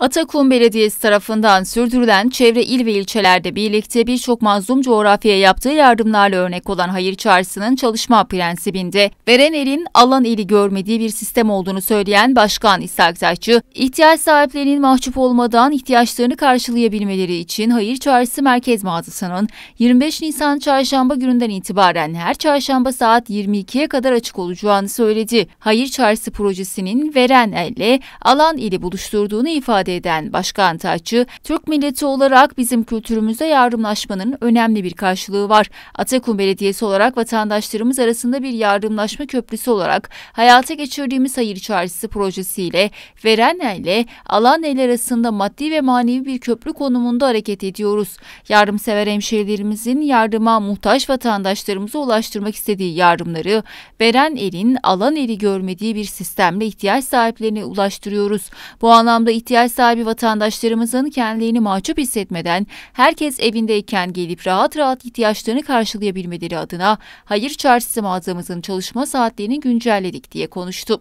Atakum Belediyesi tarafından sürdürülen çevre il ve ilçelerde birlikte birçok mazlum coğrafyaya yaptığı yardımlarla örnek olan Hayır Çarşısı'nın çalışma prensibinde veren elin alan eli görmediği bir sistem olduğunu söyleyen Başkan İshak Taşçı, ihtiyaç sahiplerinin mahcup olmadan ihtiyaçlarını karşılayabilmeleri için Hayır Çarşısı Merkez Mağazası'nın 25 Nisan çarşamba gününden itibaren her çarşamba saat 22'ye kadar açık olacağını söyledi. Hayır Çarşısı projesinin veren elle alan ili buluşturduğunu ifade ifade eden Başkan Taççı, Türk milleti olarak bizim kültürümüzde yardımlaşmanın önemli bir karşılığı var. Atakum Belediyesi olarak vatandaşlarımız arasında bir yardımlaşma köprüsü olarak hayata geçirdiğimiz hayır çağrısı projesiyle Verenel ile alan arasında maddi ve manevi bir köprü konumunda hareket ediyoruz. Yardımsever hemşehrilerimizin yardıma muhtaç vatandaşlarımıza ulaştırmak istediği yardımları veren elin alan eli görmediği bir sistemle ihtiyaç sahiplerine ulaştırıyoruz. Bu anlamda ihtiyaç sahibi vatandaşlarımızın kendilerini mahcup hissetmeden herkes evindeyken gelip rahat rahat ihtiyaçlarını karşılayabilmeleri adına Hayır Çarşısı mağazamızın çalışma saatlerini güncelledik diye konuştu.